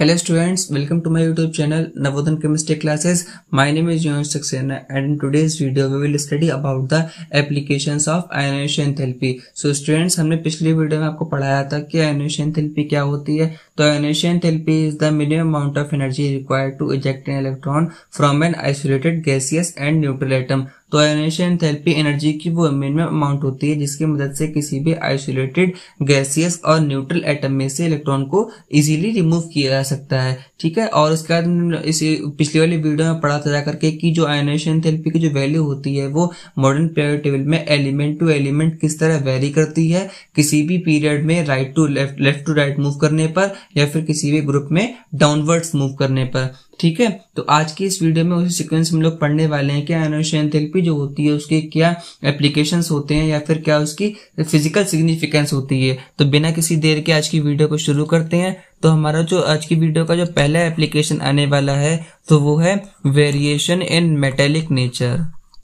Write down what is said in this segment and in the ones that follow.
hello students welcome to my YouTube channel Navodan chemistry classes my name is Yon Saxena and in today's video we will study about the applications of ionisation therapy so students हमने पिछले video में आपको पढ़ाया था कि आयनाइशन therapy क्या होती है तो ionisation enthalpy is the minimum amount of energy required to eject an electron from an isolated gaseous and neutral atom तो आयोनेशन थेरेपी एनर्जी की वो मिनिमम अमाउंट होती है जिसकी मदद से किसी भी आइसोलेटेड गैसियस और न्यूट्रल एटम में से इलेक्ट्रॉन को इजीली रिमूव किया जा सकता है ठीक है और उसके बाद इस पिछले वाली वीडियो में पढ़ा था जाकर के कि जो आयोनेशन थेरेपी की जो वैल्यू होती है वो मॉडर्न पीरियड टेबल में एलिमेंट टू एलिमेंट किस तरह वेरी करती है किसी भी पीरियड में right to left left to right move करने पर या फिर किसी भी ग्रुप में डाउनवर्ड्स मूव करने पर ठीक है तो आज की इस वीडियो में उसी सीक्वेंस हम लोग पढ़ने वाले हैं कि आयनाइजेशन थेरेपी जो होती है उसके क्या एप्लीकेशन होते हैं या फिर क्या उसकी फिजिकल सिग्निफिकेंस होती है तो बिना किसी देर के आज की वीडियो को शुरू करते हैं तो हमारा जो आज की वीडियो का जो पहला एप्लीकेशन आने वाला है तो वो है variation in metallic nature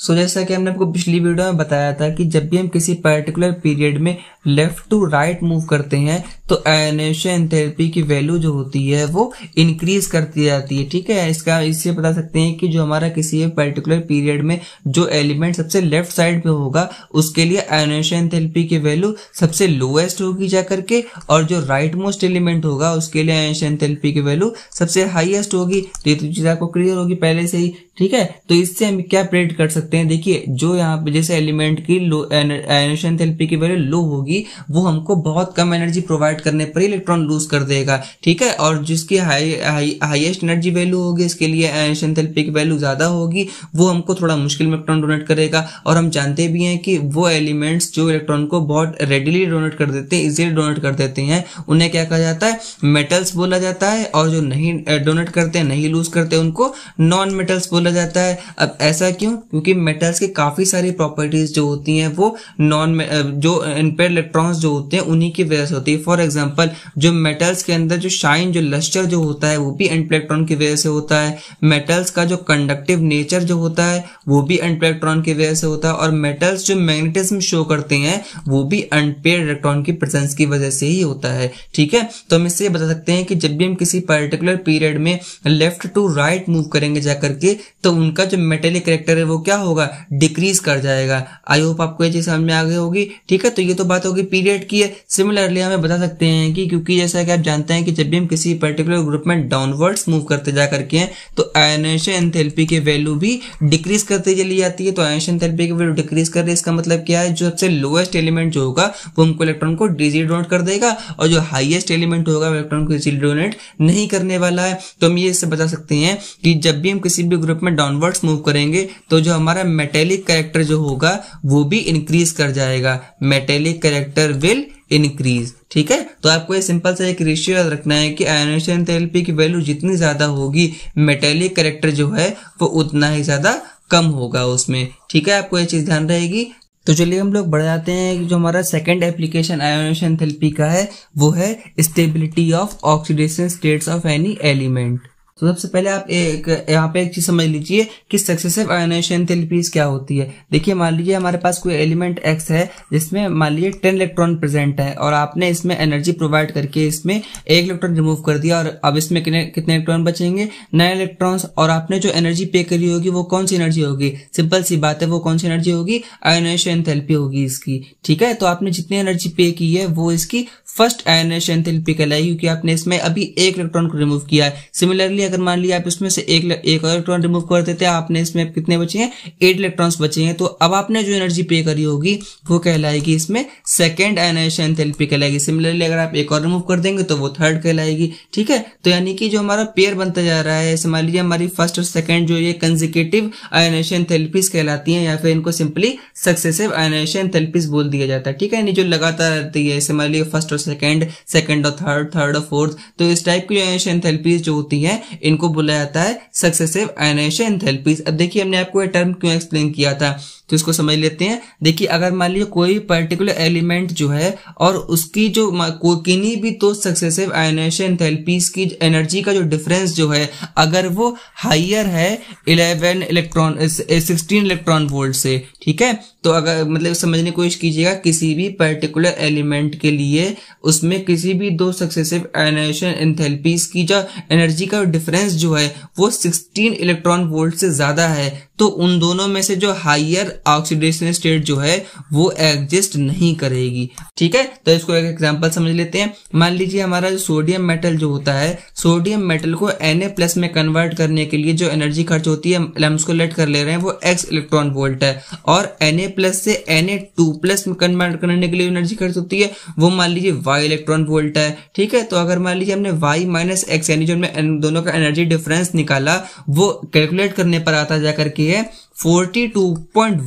so so, जैसा कि हमने आपको पिछली वीडियो में बताया था कि जब भी हम किसी पर्टिकुलर पीरियड में लेफ्ट टू राइट मूव करते हैं तो एनेशन थेरेपी की वैल्यू जो होती है वो इंक्रीज करती जाती है ठीक है इसका इससे बता सकते हैं कि जो हमारा किसी पर्टिकुलर पीरियड में जो एलिमेंट सबसे लेफ्ट साइड पे होगा उसके लिए एनेशन थेरेपी की वैल्यू सबसे लोएस्ट होगी जा करके और जो राइट मोस्ट एलिमेंट होगा उसके लिए एनेशन थेरेपी की वैल्यू सबसे हाइएस्ट होगी तो ये चीज़ आपको क्लियर होगी पहले से ही ठीक है तो इससे हम क्या प्रेड कर सकते हैं देखिए जो यहाँ पे जैसे एलिमेंट की लो एनेशन थेरेपी की वैल्यू लो होगी होगी वो हमको बहुत कम एनर्जी प्रोवाइड करने पर इलेक्ट्रॉन लूज कर देगा ठीक है और जिसकी हाईएस्ट एनर्जी वैल्यू होगी इसके लिए एंथेल्पी वैल्यू ज़्यादा होगी वो हमको थोड़ा मुश्किल में इलेक्ट्रॉन डोनेट करेगा और हम जानते भी हैं कि वो एलिमेंट्स जो इलेक्ट्रॉन को बहुत रेडिली डोनेट कर देते हैं इजिली डोनेट कर देते हैं उन्हें क्या कहा जाता है मेटल्स बोला जाता है और जो नहीं डोनेट करते हैं नहीं लूज करते हैं, उनको नॉन मेटल्स बोला जाता है अब ऐसा क्यों क्योंकि मेटल्स की काफ़ी सारी प्रॉपर्टीज़ जो होती हैं वो नॉन जो इन इलेक्ट्रॉन्स जो होते हैं उन्हीं की वजह से होती है फॉर एग्जाम्पल जो मेटल्स के अंदर जो शाइन जो लस्टर जो होता है वो भी एंटलेक्ट्रॉन की वजह से होता है मेटल्स का जो कंडक्टिव नेचर जो होता है वो भी एंटलेक्ट्रॉन की वजह से होता है और मेटल्स जो मैग्नेटिज्म शो करते हैं वो भी अनपेयर इलेक्ट्रॉन की प्रेजेंस की वजह से ही होता है ठीक है तो हम इससे बता सकते हैं कि जब भी हम किसी पर्टिकुलर पीरियड में लेफ्ट टू राइट मूव करेंगे जाकर के तो उनका जो मेटेलिक करेक्टर है वो क्या होगा डिक्रीज कर जाएगा आई होप आपको ये चीज समझ में आ गई होगी ठीक है तो ये तो बात होगी पीरियड की है सिमिलरली हमें बता सकते हैं कि क्योंकि जैसा कि आप जानते हैं कि जब भी हम किसी पर्टिकुलर ग्रुप में डाउनवर्ड्स मूव करते जा करके हैं तो आयनेशन एनथेरेपी की वैल्यू भी डिक्रीज करती चली जाती है तो आयनेशन थेरेपी की वैल्यू डिक्रीज कर रही है इसका मतलब क्या है जो सबसे लोएस्ट एलिमेंट जो होगा वो हमको इलेक्ट्रॉन को डिजी डोनेट कर देगा और जो हाइएस्ट एलिमेंट होगा वो इलेक्ट्रॉन को डिजी डोनेट नहीं करने वाला है तो हम ये इससे बता सकते हैं कि जब भी हम किसी भी ग्रुप में डाउनवर्ड्स मूव करेंगे तो जो हमारा मेटेलिक कैरेक्टर जो होगा वो भी इंक्रीज कर जाएगा metallic character reactor will increase ठीक है तो आपको ये सिंपल सा एक रेशियो याद रखना है कि आयोनेशन थेरेपी की वैल्यू जितनी ज्यादा होगी मेटेलिक करेक्टर जो है वो उतना ही ज्यादा कम होगा उसमें ठीक है आपको ये चीज ध्यान रहेगी तो चलिए हम लोग बढ़ जाते हैं जो हमारा सेकंड एप्लीकेशन आयोनेशन थेरेपी का है वो है stability of oxidation states of any element तो सबसे पहले आप एक यहाँ पे एक चीज समझ लीजिए कि सक्सेसिव आयोनाइजेशन थेरेपीज क्या होती है देखिए मान लीजिए हमारे पास कोई एलिमेंट एक्स है जिसमें मान लीजिए टेन इलेक्ट्रॉन प्रेजेंट है और आपने इसमें एनर्जी प्रोवाइड करके इसमें एक इलेक्ट्रॉन रिमूव कर दिया और अब इसमें कितने कितने इलेक्ट्रॉन बचेंगे नए इलेक्ट्रॉन्स और आपने जो एनर्जी पे करी होगी वो कौन सी एनर्जी होगी सिंपल सी बात है वो कौन सी एनर्जी होगी आयोनाइजेशन थेरेपी होगी इसकी ठीक है तो आपने जितनी एनर्जी पे की है वो इसकी फर्स्ट आयनेशन थेरेपी कहलाई क्योंकि आपने इसमें अभी एक इलेक्ट्रॉन को रिमूव किया है सिमिलरली अगर मान लिया आप इसमें से एक एक और इलेक्ट्रॉन रिमूव कर देते हैं आपने इसमें कितने बचे हैं एट इलेक्ट्रॉन्स बचे हैं तो अब आपने जो एनर्जी पे करी होगी वो कहलाएगी इसमें सेकेंड आयनेशन थेरेपी कहलाएगी सिमिलरली अगर आप एक और रिमूव कर देंगे तो वो थर्ड कहलाएगी ठीक है तो यानी कि जो हमारा पेयर बनता जा रहा है मान लीजिए हमारी फर्स्ट और सेकेंड जो ये कंजिकेटिव आयनेशन थेरेपीज कहलाती है या फिर इनको सिंपली सक्सेसिव आयनेशन थेरेपीज बोल दिया जाता है ठीक है यानी जो लगातार रहती है मान लीजिए फर्स्ट और सेकेंड सेकेंड और थर्ड थर्ड और फोर्थ तो इस टाइप की आयनेशन एंथेल्पीज जो होती है इनको बोला जाता है सक्सेसिव आयनेशन एंथेल्पीज अब देखिए हमने आपको ये टर्म क्यों एक्सप्लेन किया था तो इसको समझ लेते हैं देखिए अगर मान लीजिए कोई पर्टिकुलर एलिमेंट जो है और उसकी जो किन्हीं भी तो सक्सेसिव आयोनेशन थेरेपीज की एनर्जी का जो डिफरेंस जो है अगर वो हाइयर है 11 इलेक्ट्रॉन 16 इलेक्ट्रॉन वोल्ट से ठीक है तो अगर मतलब समझने की कोशिश कीजिएगा किसी भी पर्टिकुलर एलिमेंट के लिए उसमें किसी भी दो सक्सेसिव आयोनेशन एनथेलपीज की जो एनर्जी का डिफरेंस जो है वो 16 इलेक्ट्रॉन वोल्ट से ज्यादा है तो उन दोनों में से जो हाइयर ऑक्सीडेशन स्टेट जो है वो एग्जिस्ट नहीं करेगी ठीक है तो इसको एक एग्जाम्पल समझ लेते हैं मान लीजिए हमारा जो सोडियम मेटल जो होता है सोडियम मेटल को एन प्लस में कन्वर्ट करने के लिए जो एनर्जी खर्च होती है हम को लेट कर ले रहे हैं वो एक्स इलेक्ट्रॉन वोल्ट है और एन प्लस से एन प्लस में कन्वर्ट करने के लिए एनर्जी खर्च होती है वो मान लीजिए वाई इलेक्ट्रॉन वोल्ट है ठीक है तो अगर मान लीजिए हमने वाई माइनस एक्स यानी जो हमने दोनों का एनर्जी डिफरेंस निकाला वो कैलकुलेट करने पर आता जाकर के है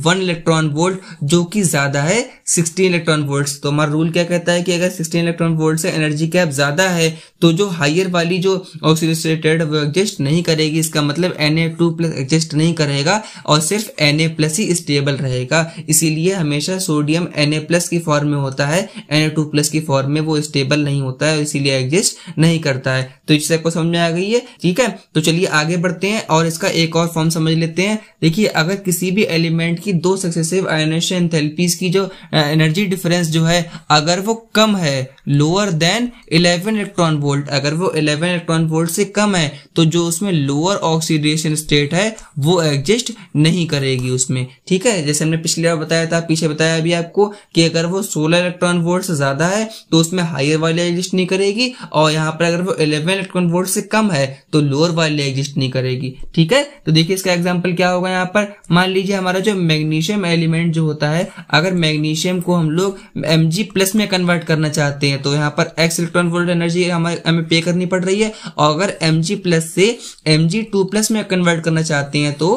वन इलेक्ट्रॉन वोल्ट जो कि ज्यादा है 16 इलेक्ट्रॉन वोल्ट्स तो हमारा रूल क्या कहता है कि अगर 16 इलेक्ट्रॉन वोल्ट से एनर्जी कैप ज्यादा है तो जो हायर वाली जो ऑक्सीडेटेड वो एडजस्ट नहीं करेगी इसका मतलब एन प्लस एडजस्ट नहीं करेगा और सिर्फ एन प्लस ही स्टेबल रहेगा इसीलिए हमेशा सोडियम एन प्लस की फॉर्म में होता है एन प्लस की फॉर्म में वो स्टेबल नहीं होता है इसीलिए एडजस्ट नहीं करता है तो इससे आपको समझ में आ गई है ठीक है तो चलिए आगे बढ़ते हैं और इसका एक और फॉर्म समझ लेते हैं देखिए अगर किसी भी एलिमेंट की दो सक्सेसिव आयोनेशन थेरेपीज की जो एनर्जी डिफरेंस जो है अगर वो कम है लोअर देन 11 इलेक्ट्रॉन वोल्ट अगर वो 11 इलेक्ट्रॉन वोल्ट से कम है तो जो उसमें लोअर ऑक्सीडेशन स्टेट है वो एग्जिस्ट नहीं करेगी उसमें ठीक है जैसे हमने पिछले बार बताया था पीछे बताया अभी आपको कि अगर वो 16 इलेक्ट्रॉन वोल्ट से ज़्यादा है तो उसमें हायर वाली एग्जिस्ट नहीं करेगी और यहाँ पर अगर वो इलेवन इलेक्ट्रॉन वोल्ट से कम है तो लोअर वाली एग्जिस्ट नहीं करेगी ठीक है तो देखिए इसका एग्जाम्पल क्या होगा यहाँ पर मान लीजिए हमारा जो मैग्नीशियम एलिमेंट जो होता है अगर मैग्नीशियम कैल्शियम को हम लोग एम प्लस में कन्वर्ट करना चाहते हैं तो यहाँ पर एक्स इलेक्ट्रॉन वोल्ट एनर्जी हमें हमें पे करनी पड़ रही है और अगर एम प्लस से एम टू प्लस में कन्वर्ट करना चाहते हैं तो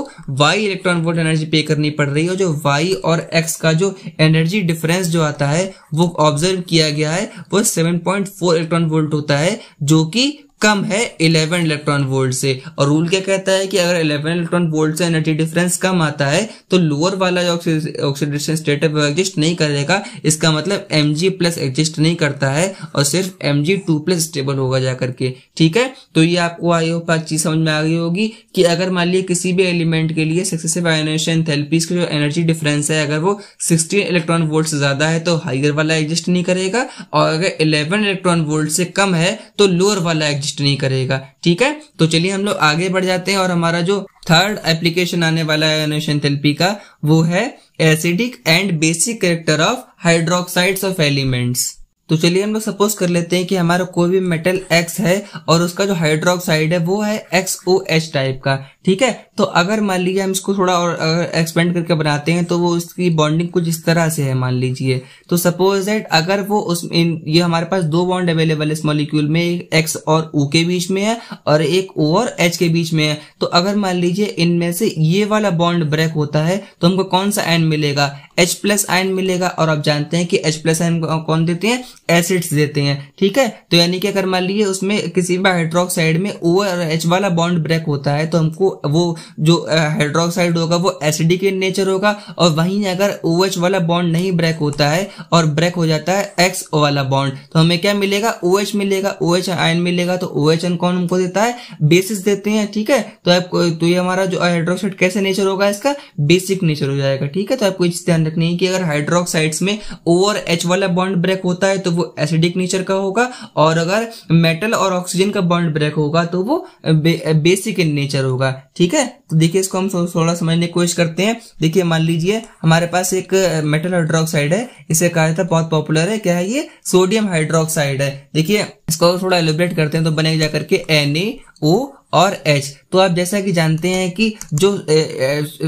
वाई इलेक्ट्रॉन वोल्ट एनर्जी पे करनी पड़ रही है और जो वाई और एक्स का जो एनर्जी डिफरेंस जो आता है वो ऑब्जर्व किया गया है वो सेवन इलेक्ट्रॉन वोल्ट होता है जो कि कम है 11 इलेक्ट्रॉन वोल्ट से और रूल क्या कहता है कि अगर 11 इलेक्ट्रॉन वोल्ट से एनर्जी डिफरेंस कम आता है तो लोअर वाला जो ऑक्सीडेशन स्टेट है वो एग्जिस्ट नहीं करेगा इसका मतलब एम प्लस एग्जिस्ट नहीं करता है और सिर्फ एम टू प्लस स्टेबल होगा जा करके ठीक है तो ये आपको आई होप आज चीज समझ में आ गई होगी कि अगर मान लीजिए किसी भी एलिमेंट के लिए सक्सेसिव आयोनेशन थेरेपीज का जो एनर्जी डिफरेंस है अगर वो सिक्सटीन इलेक्ट्रॉन वोल्ट से ज्यादा है तो हाइयर वाला एग्जिस्ट नहीं करेगा और अगर इलेवन इलेक्ट्रॉन वोल्ट से कम है तो लोअर वाला एग्जिस्ट एग्जिस्ट नहीं करेगा ठीक है तो चलिए हम लोग आगे बढ़ जाते हैं और हमारा जो थर्ड एप्लीकेशन आने वाला है थेरेपी का वो है acidic and basic character of hydroxides of elements तो चलिए हम लोग सपोज कर लेते हैं कि हमारा कोई भी मेटल एक्स है और उसका जो हाइड्रोक्साइड है वो है एक्स ओ एच टाइप का ठीक है तो अगर मान लीजिए हम इसको थोड़ा और एक्सपेंड करके बनाते हैं तो वो उसकी बॉन्डिंग कुछ इस तरह से है मान लीजिए तो सपोज दैट अगर वो उस इन, ये हमारे पास दो बॉन्ड अवेलेबल है इस मॉलिक्यूल में एक एक्स और ओ के बीच में है और एक ओ और एच के बीच में है तो अगर मान लीजिए इनमें से ये वाला बॉन्ड ब्रेक होता है तो हमको कौन सा आयन मिलेगा एच प्लस आयन मिलेगा और आप जानते हैं कि एच प्लस आयन कौन देते हैं एसिड्स देते हैं ठीक है तो यानी कि अगर मान लीजिए उसमें किसी भी हाइड्रोक्साइड में ओ और एच वाला बॉन्ड ब्रेक होता है तो हमको वो जो हाइड्रोक्साइड होगा वो एसिडिक इन नेचर होगा और वहीं अगर ओ एच वाला बॉन्ड नहीं ब्रेक होता है और ब्रेक हो जाता है एक्स वाला बॉन्ड तो हमें क्या मिलेगा ओ एच मिलेगा ओ एच आयन मिलेगा तो ओ एच एन कौन हमको देता है बेसिस देते हैं ठीक है तो आपको तो ये हमारा जो हाइड्रोक्साइड कैसे नेचर होगा इसका बेसिक नेचर हो जाएगा ठीक है तो आपको ध्यान रखना है कि अगर हाइड्रोक्साइड्स में ओ और एच वाला बॉन्ड ब्रेक होता है तो वो एसिडिक नेचर का होगा और अगर मेटल और ऑक्सीजन का बॉन्ड ब्रेक होगा तो वो बे, बेसिक इन नेचर होगा ठीक है तो देखिए इसको हम थोड़ा समझने की कोशिश करते हैं देखिए मान लीजिए हमारे पास एक मेटल हाइड्रोक्साइड है इसे कहा जाता है बहुत पॉपुलर है क्या है ये सोडियम हाइड्रोक्साइड है देखिए इसको थोड़ा एलिब्रेट करते हैं तो बनेगा जाकर के एन ओ और एच तो आप जैसा कि जानते हैं कि जो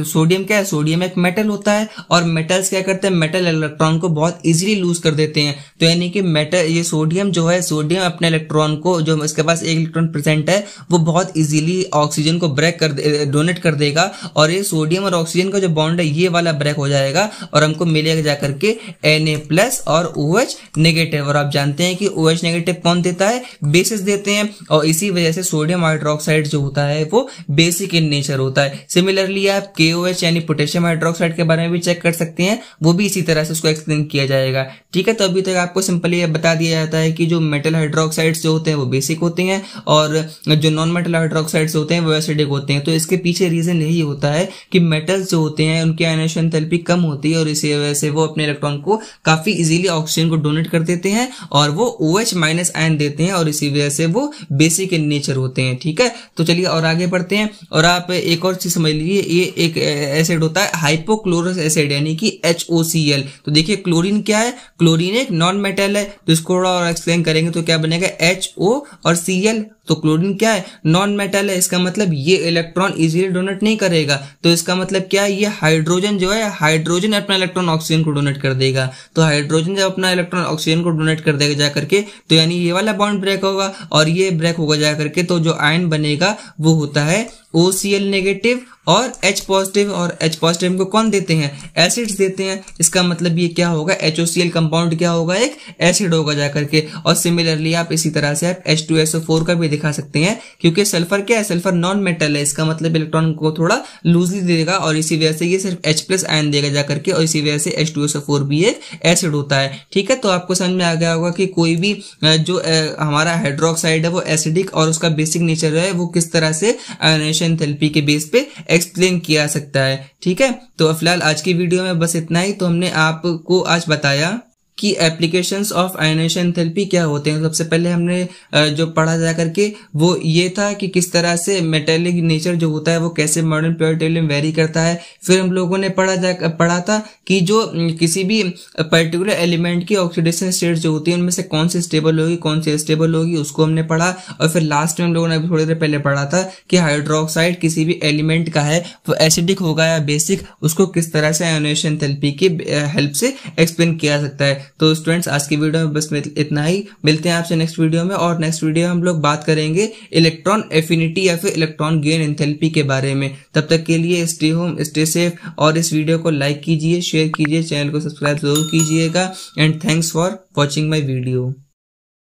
सोडियम क्या है सोडियम एक मेटल होता है और मेटल्स क्या करते हैं मेटल इलेक्ट्रॉन को बहुत इजीली लूज कर देते हैं तो यानी कि मेटल ये सोडियम जो है सोडियम अपने इलेक्ट्रॉन को जो इसके पास एक इलेक्ट्रॉन प्रेजेंट है वो बहुत इजीली ऑक्सीजन को ब्रेक कर डोनेट कर देगा और ये सोडियम और ऑक्सीजन का जो बॉन्ड है ये वाला ब्रेक हो जाएगा और हमको मिलेगा जा करके एन प्लस और ओ OH नेगेटिव और आप जानते हैं कि ओ OH नेगेटिव कौन देता है बेसिस देते हैं और इसी वजह से सोडियम पोटेशियम हाइड्रोक्साइड जो होता है वो बेसिक इन नेचर होता है सिमिलरली आप के यानी पोटेशियम हाइड्रोक्साइड के बारे में भी चेक कर सकते हैं वो भी इसी तरह से उसको एक्सप्लेन किया जाएगा ठीक है तो अभी तक आपको सिंपली बता दिया जाता है कि जो मेटल हाइड्रोक्साइड्स जो होते हैं वो बेसिक होते हैं और जो नॉन मेटल हाइड्रोक्साइड्स होते हैं वो एसिडिक होते हैं तो इसके पीछे रीजन यही होता है कि मेटल्स जो होते हैं उनकी आयनेशन थेरेपी कम होती है और इसी वजह से वो अपने इलेक्ट्रॉन को काफी इजिली ऑक्सीजन को डोनेट कर देते हैं और वो ओ एच माइनस आयन देते हैं और इसी वजह से वो बेसिक इन नेचर होते हैं ठीक है तो चलिए और आगे बढ़ते हैं और आप एक और चीज समझ लीजिए ये एक एसिड होता है हाइपोक्लोरस एसिड यानी कि एच तो देखिए क्लोरीन क्या है क्लोरीन एक नॉन मेटल है तो इसको थोड़ा और एक्सप्लेन करेंगे तो क्या बनेगा एच ओ और सी एल तो क्लोरीन क्या है नॉन मेटल है इसका मतलब ये इलेक्ट्रॉन इजीली डोनेट नहीं करेगा तो इसका मतलब क्या है ये हाइड्रोजन जो है हाइड्रोजन अपना इलेक्ट्रॉन ऑक्सीजन को डोनेट कर देगा तो हाइड्रोजन जब अपना इलेक्ट्रॉन ऑक्सीजन को डोनेट कर देगा जाकर के तो यानी ये वाला बॉन्ड ब्रेक होगा और ये ब्रेक होगा जाकर के तो जो आयन बनेगा वो होता है ओ सी एल नेगेटिव और एच पॉजिटिव और एच पॉजिटिव को कौन देते हैं एसिड्स देते हैं इसका मतलब ये क्या होगा H O C L compound क्या होगा एक एसिड होगा जाकर के और सिमिलरली आप इसी तरह से आप H two S O four का भी दिखा सकते हैं क्योंकि सल्फर क्या है सल्फर नॉन मेटल है इसका मतलब इलेक्ट्रॉन को थोड़ा लूजली देगा और इसी वजह से ये सिर्फ H प्लस आयन देगा जा करके और इसी वजह से एच टू एसओ फोर भी एक एसिड होता है ठीक है तो आपको समझ में आ गया होगा कि कोई भी जो हमारा हाइड्रोक्साइड है वो एसिडिक और उसका बेसिक नेचर है वो किस तरह से आयोनेशन थेरेपी के बेस पे एक्सप्लेन किया सकता है ठीक है तो फिलहाल आज की वीडियो में बस इतना ही तो हमने आपको आज बताया कि एप्लीकेशंस ऑफ आयोनेशन थेरेपी क्या होते हैं सबसे पहले हमने जो पढ़ा जा करके वो ये था कि किस तरह से मेटेलिक नेचर जो होता है वो कैसे मॉडर्न प्योरिटेलियम वेरी करता है फिर हम लोगों ने पढ़ा जा पढ़ा था कि जो किसी भी पर्टिकुलर एलिमेंट की ऑक्सीडेशन स्टेट जो होती है उनमें से कौन सी स्टेबल होगी कौन सी स्टेबल होगी उसको हमने पढ़ा और फिर लास्ट में हम लोगों ने अभी थोड़ी देर पहले पढ़ा था कि हाइड्रोक्साइड किसी भी एलिमेंट का है वो एसिडिक होगा या बेसिक उसको किस तरह से आयोनेशन थेरेपी की हेल्प से एक्सप्लेन किया जा सकता है तो स्टूडेंट्स आज की वीडियो में बस इतना ही मिलते हैं आपसे नेक्स्ट वीडियो में और नेक्स्ट वीडियो में हम लोग बात करेंगे इलेक्ट्रॉन एफिनिटी या फिर इलेक्ट्रॉन गेन एंथेल्पी के बारे में तब तक के लिए स्टे होम स्टे सेफ और इस वीडियो को लाइक कीजिए शेयर कीजिए चैनल को सब्सक्राइब जरूर कीजिएगा and thanks for watching my video